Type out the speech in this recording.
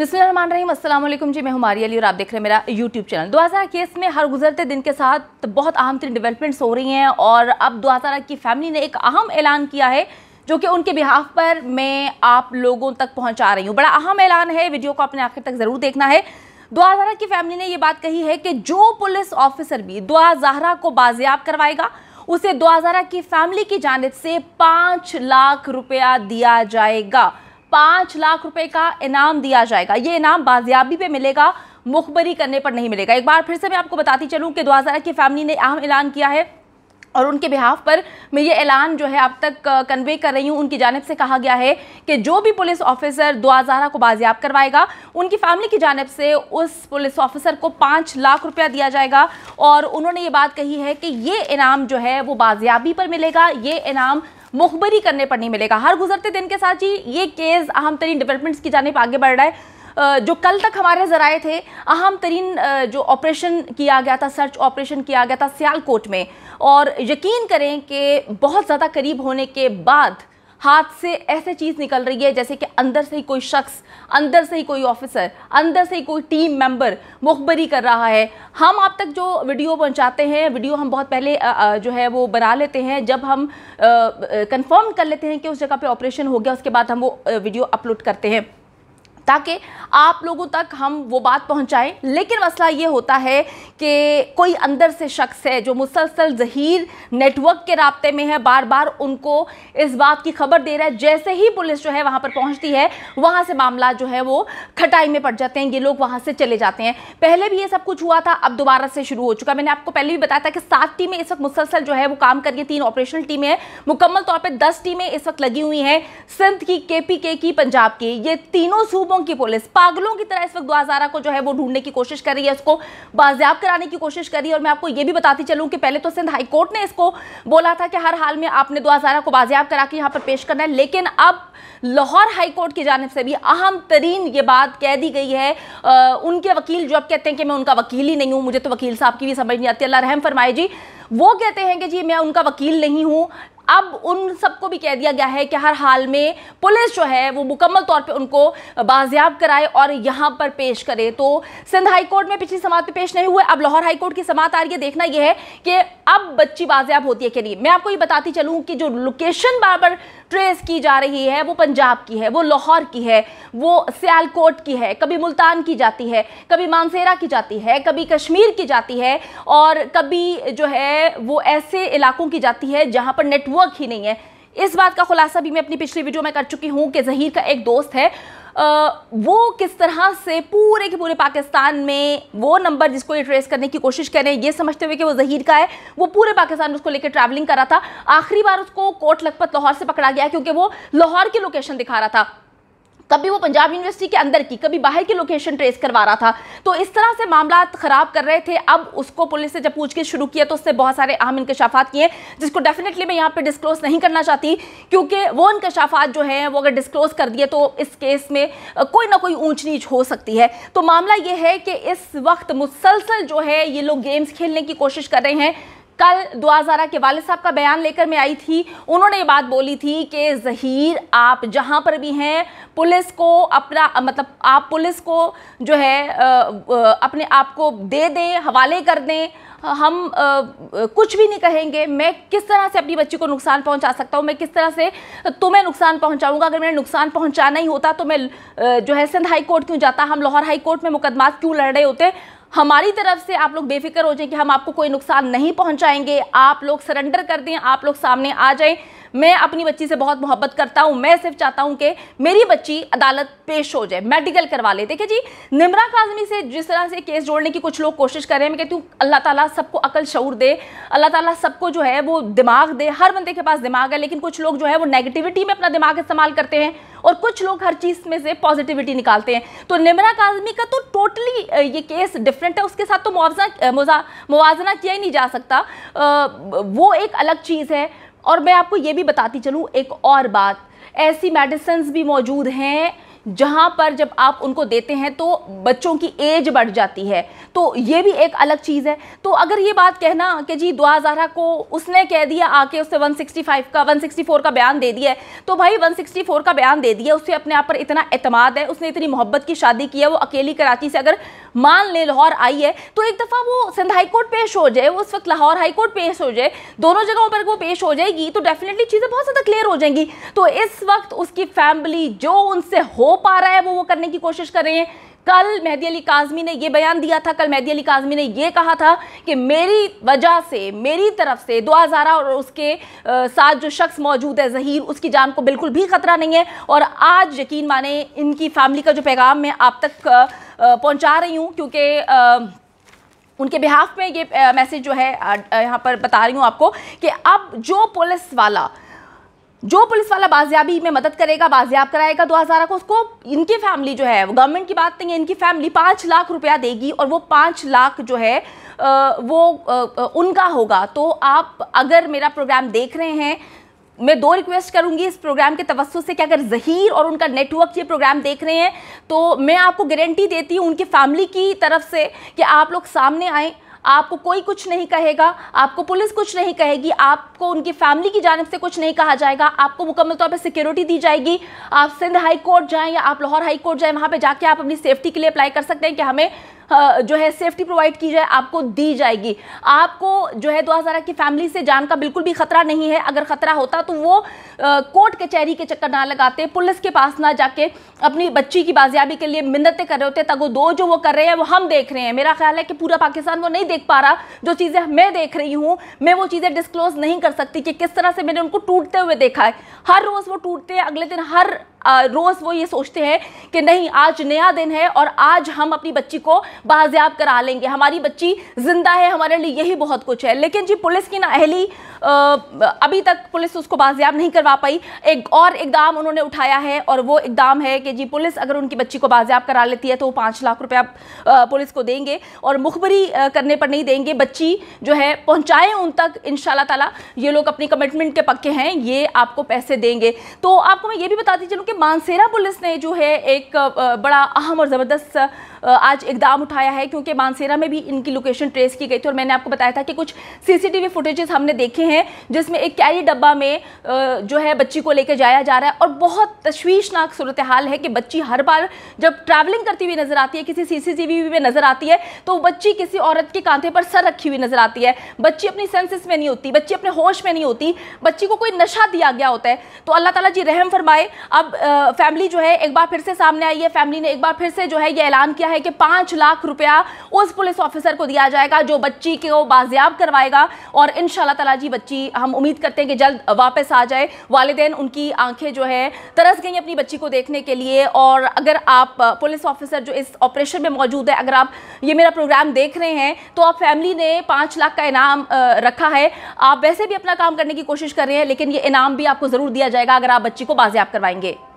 बिस्मिल्लाम जी मैं हमारी अली और आप देख रहे हैं मेरा यूट्यूब चैनल दो केस में हर गुजरते दिन के साथ बहुत अहम तरीन डेवलपमेंट्स हो रही हैं और अब 2001 की फैमिली ने एक अहम ऐलान किया है जो कि उनके बिहाफ पर मैं आप लोगों तक पहुंचा रही हूँ बड़ा अहम ऐलान है वीडियो को अपने आखिर तक ज़रूर देखना है दुआ जहरा की फैमिली ने ये बात कही है कि जो पुलिस ऑफिसर भी दुआ जहरा को बाजियाब करवाएगा उसे दुआ जहरा की फैमिली की जानब से पाँच लाख रुपया दिया जाएगा पाँच लाख रुपए का इनाम दिया जाएगा ये इनाम बाजियाबी पे मिलेगा मुखबरी करने पर नहीं मिलेगा एक बार फिर से मैं आपको बताती चलूँ कि दो की फैमिली ने अहम ऐलान किया है और उनके बिहाफ पर मैं ये ऐलान जो है अब तक कन्वे कर रही हूँ उनकी जानब से कहा गया है कि जो भी पुलिस ऑफिसर दुआजारा को बाजियाब करवाएगा उनकी फैमिली की जानब से उस पुलिस ऑफिसर को पाँच लाख रुपया दिया जाएगा और उन्होंने ये बात कही है कि ये इनाम जो है वो बाजियाबी पर मिलेगा ये इनाम मुखबरी करने पर नहीं मिलेगा हर गुजरते दिन के साथ जी ये केस अहम तरीन डेवलपमेंट्स की जानब आगे बढ़ रहा है जो कल तक हमारे ज़राए थे अहम तरीन जो ऑपरेशन किया गया था सर्च ऑपरेशन किया गया था सियालकोट में और यकीन करें कि बहुत ज़्यादा करीब होने के बाद हाथ से ऐसे चीज़ निकल रही है जैसे कि अंदर से ही कोई शख्स अंदर से ही कोई ऑफिसर अंदर से ही कोई टीम मेंबर मुखबरी कर रहा है हम आप तक जो वीडियो पहुंचाते हैं वीडियो हम बहुत पहले जो है वो बना लेते हैं जब हम कंफर्म कर लेते हैं कि उस जगह पे ऑपरेशन हो गया उसके बाद हम वो वीडियो अपलोड करते हैं ताकि आप लोगों तक हम वो बात पहुंचाएं लेकिन मसला ये होता है कि कोई अंदर से शख्स है जो मुसलसल जहीर नेटवर्क के रबते में है बार बार उनको इस बात की खबर दे रहा है जैसे ही पुलिस जो है वहां पर पहुंचती है वहां से मामला जो है वो खटाई में पड़ जाते हैं ये लोग वहां से चले जाते हैं पहले भी ये सब कुछ हुआ था अब दोबारा से शुरू हो चुका मैंने आपको पहले भी बताया था कि सात टीमें इस वक्त मुसलसल जो है वो काम करिए तीन ऑपरेशनल टीमें हैं मुकम्मल तौर पर दस टीमें इस वक्त लगी हुई हैं सिंध की के की पंजाब की ये तीनों सूब बेवकूफ़ों की पुलिस पागलों की तरह इस वक्त द्वाजारा को जो है वो ढूंढने की कोशिश कर रही है उसको बाजियाब कराने की कोशिश कर रही है और मैं आपको ये भी बताती चलूँ कि पहले तो सिंध हाईकोर्ट ने इसको बोला था कि हर हाल में आपने द्वाजारा को बाजियाब करा के यहाँ पर पेश करना है लेकिन अब लाहौर हाईकोर्ट की जानब से भी अहम तरीन ये बात कह दी गई है आ, उनके वकील जो अब कहते हैं कि मैं उनका वकील ही नहीं हूँ मुझे तो वकील साहब की भी समझ नहीं आती अल्लाह रहम फरमाए जी वो कहते हैं कि जी मैं उनका वकील नहीं हूँ अब उन सबको भी कह दिया गया है कि हर हाल में पुलिस जो है वो मुकम्मल तौर पर उनको बाजियाब कराए और यहाँ पर पेश करे तो सिंध हाईकोर्ट में पिछली समात पे पेश नहीं हुए अब लाहौर हाईकोर्ट की समात आ रही है देखना यह है कि अब बच्ची बाजियाब होती है कि नहीं मैं आपको ये बताती चलूँ कि जो लोकेशन बार ट्रेस की जा रही है वो पंजाब की है वो लाहौर की है वो सियालकोट की है कभी मुल्तान की जाती है कभी मानसेरा की जाती है कभी कश्मीर की जाती है और कभी जो है वो ऐसे इलाकों की जाती है जहाँ पर नेटवर्क होमवर्क ही नहीं है इस बात का खुलासा भी मैं अपनी पिछली वीडियो में कर चुकी हूँ कि जहीर का एक दोस्त है आ, वो किस तरह से पूरे के पूरे पाकिस्तान में वो नंबर जिसको ये ट्रेस करने की कोशिश कर रहे हैं ये समझते हुए कि वो जहीर का है वो पूरे पाकिस्तान में उसको लेकर ट्रैवलिंग रहा था आखिरी बार उसको कोट लखपत लाहौर से पकड़ा गया क्योंकि वो लाहौर की लोकेशन दिखा रहा था कभी वो पंजाब यूनिवर्सिटी के अंदर की कभी बाहर की लोकेशन ट्रेस करवा रहा था तो इस तरह से मामला ख़राब कर रहे थे अब उसको पुलिस ने जब पूछगिछ शुरू किया तो उससे बहुत सारे अहम इंकशाफात किए जिसको डेफिनेटली मैं यहाँ पर डिस्क्लोज नहीं करना चाहती क्योंकि वो इंकशाफात जो हैं वो अगर डिस्क्लोज कर दिए तो इस केस में कोई ना कोई ऊंच नीच हो सकती है तो मामला ये है कि इस वक्त मुसलसल जो है ये लोग गेम्स खेलने की कोशिश कर रहे हैं कल दुआजारा के वाले साहब का बयान लेकर मैं आई थी उन्होंने ये बात बोली थी कि जहीर आप जहां पर भी हैं पुलिस को अपना मतलब आप पुलिस को जो है अपने आप को दे दें हवाले कर दें हम आ, कुछ भी नहीं कहेंगे मैं किस तरह से अपनी बच्ची को नुकसान पहुंचा सकता हूं मैं किस तरह से तुम्हें नुकसान पहुंचाऊंगा अगर मैंने नुकसान पहुंचाना ही होता तो मैं जो है सिंध हाई कोर्ट क्यों जाता हम लाहौर हाई कोर्ट में मुकदमा क्यों लड़ रहे होते हमारी तरफ से आप लोग बेफिक्र हो जाएं कि हम आपको कोई नुकसान नहीं पहुंचाएंगे आप लोग सरेंडर कर दें आप लोग सामने आ जाएं मैं अपनी बच्ची से बहुत मोहब्बत करता हूँ मैं सिर्फ चाहता हूँ कि मेरी बच्ची अदालत पेश हो जाए मेडिकल करवा ले देखिए जी निमरा काजमी से जिस तरह से केस जोड़ने की कुछ लोग कोशिश कर रहे हैं मैं कहती हूँ अल्लाह ताला सबको अकल शूर दे अल्लाह ताला सबको जो है वो दिमाग दे हर बंदे के पास दिमाग है लेकिन कुछ लोग जो है वो नेगेटिविटी में अपना दिमाग इस्तेमाल करते हैं और कुछ लोग हर चीज़ में से पॉजिटिविटी निकालते हैं तो निमरा काजमी का तो टोटली ये केस डिफरेंट है उसके साथ तो मुआवजा मुआजना किया ही नहीं जा सकता वो एक अलग चीज़ है और मैं आपको ये भी बताती चलूँ एक और बात ऐसी मेडिसन्स भी मौजूद हैं जहाँ पर जब आप उनको देते हैं तो बच्चों की एज बढ़ जाती है तो ये भी एक अलग चीज़ है तो अगर ये बात कहना कि जी दुआ जहरा को उसने कह दिया आके उससे 165 का 164 का बयान दे दिया तो भाई 164 का बयान दे दिया उससे अपने आप पर इतना अतमाद है उसने इतनी मोहब्बत की शादी की है वो अकेली कराची से अगर मान ले लाहौर आई है तो एक दफ़ा वो सिंध हाई कोर्ट पेश हो जाए वो उस वक्त लाहौर हाई कोर्ट पेश हो जाए दोनों जगहों पर वो पेश हो जाएगी तो डेफिनेटली चीज़ें बहुत ज़्यादा क्लियर हो जाएंगी तो इस वक्त उसकी फैमिली जो उनसे हो पा रहा है वो वो करने की कोशिश कर रहे हैं कल मेहदी अली काजमी ने ये बयान दिया था कल मेहदी अली काजमी ने ये कहा था कि मेरी वजह से मेरी तरफ से दो हज़ारा और उसके साथ जो शख्स मौजूद है जहीर उसकी जान को बिल्कुल भी खतरा नहीं है और आज यकीन माने इनकी फैमिली का जो पैगाम मैं आप तक पहुंचा रही हूं क्योंकि उनके बिहाफ में ये मैसेज जो है यहाँ पर बता रही हूँ आपको कि अब जो पुलिस वाला जो पुलिस वाला बाजियाबी में मदद करेगा बाजियाब कराएगा दो हज़ार को उसको इनकी फैमिली जो है वो गवर्नमेंट की बात नहीं है इनकी फैमिली पाँच लाख रुपया देगी और वो पाँच लाख जो है वो उनका होगा तो आप अगर मेरा प्रोग्राम देख रहे हैं मैं दो रिक्वेस्ट करूंगी इस प्रोग्राम के तवस्त से कि अगर जहीर और उनका नेटवर्क ये प्रोग्राम देख रहे हैं तो मैं आपको गारंटी देती हूँ उनकी फैमिली की तरफ से कि आप लोग सामने आएँ आपको कोई कुछ नहीं कहेगा आपको पुलिस कुछ नहीं कहेगी आपको उनकी फैमिली की जानब से कुछ नहीं कहा जाएगा आपको मुकम्मल तौर पर सिक्योरिटी दी जाएगी आप सिंध हाई कोर्ट जाएँ या आप लाहौर हाई कोर्ट जाएँ वहाँ पर जाके आप अपनी सेफ्टी के लिए अप्लाई कर सकते हैं कि हमें जो है सेफ्टी प्रोवाइड की जाए आपको दी जाएगी आपको जो है दो हज़ार की फैमिली से जान का बिल्कुल भी खतरा नहीं है अगर खतरा होता तो वो कोर्ट कचहरी के, के चक्कर ना लगाते पुलिस के पास ना जाके अपनी बच्ची की बाजियाबी के लिए मिन्नतें कर रहे होते तगो दो जो वो कर रहे हैं वो हम देख रहे हैं मेरा ख्याल है कि पूरा पाकिस्तान वो नहीं देख पा रहा जो चीज़ें मैं देख रही हूँ मैं वो चीज़ें डिस्क्लोज नहीं कर सकती कि किस तरह से मैंने उनको टूटते हुए देखा है हर रोज़ वो टूटते हैं अगले दिन हर रोज़ वो ये सोचते हैं कि नहीं आज नया दिन है और आज हम अपनी बच्ची को बाजियाब करा लेंगे हमारी बच्ची ज़िंदा है हमारे लिए यही बहुत कुछ है लेकिन जी पुलिस की ना अहली अभी तक पुलिस उसको बाजियाब नहीं करवा पाई एक और इकदाम उन्होंने उठाया है और वो इकदाम है कि जी पुलिस अगर उनकी बच्ची को बाजियाब करा लेती है तो वो पाँच लाख रुपया पुलिस को देंगे और मुखबरी करने पर नहीं देंगे बच्ची जो है पहुँचाएँ उन तक इन ताला ये लोग अपनी कमिटमेंट के पक्के हैं ये आपको पैसे देंगे तो आपको मैं ये भी बताती चलूँ कि मानसेरा पुलिस ने जो है एक बड़ा अहम और ज़बरदस्त आज इकदाम उठाया है क्योंकि मानसेरा में भी इनकी लोकेशन ट्रेस की गई थी और मैंने आपको बताया था कि कुछ सीसीटीवी फुटेजेस हमने देखे हैं जिसमें एक कैरी डब्बा में जो है बच्ची को लेकर जाया जा रहा है और बहुत तश्वीशनाक सूरत हाल है कि बच्ची हर बार जब ट्रैवलिंग करती हुई नज़र आती है किसी सीसीटीवी में नज़र आती है तो बच्ची किसी औरत के कांधे पर सर रखी हुई नज़र आती है बच्ची अपनी सेंसेस में नहीं होती बच्ची अपने होश में नहीं होती बच्ची को कोई नशा दिया गया होता है तो अल्लाह ताला जी रहम फरमाए अब फैमिली जो है एक बार फिर से सामने आई है फैमिली ने एक बार फिर से जो है ये ऐलान किया है कि पाँच लाख रुपया उस पुलिस ऑफिसर को दिया जाएगा जो बच्ची को बाजियाब करवाएगा और इन तला जी बच्ची हम उम्मीद करते हैं कि जल्द वापस आ जाए वालदे उनकी आंखें जो है तरस गई अपनी बच्ची को देखने के लिए और अगर आप पुलिस ऑफिसर जो इस ऑपरेशन में मौजूद है अगर आप ये मेरा प्रोग्राम देख रहे हैं तो आप फैमिली ने पाँच लाख का इनाम रखा है आप वैसे भी अपना काम करने की कोशिश कर रहे हैं लेकिन ये इनाम भी आपको ज़रूर दिया जाएगा अगर आप बच्ची को बाजियाब करवाएंगे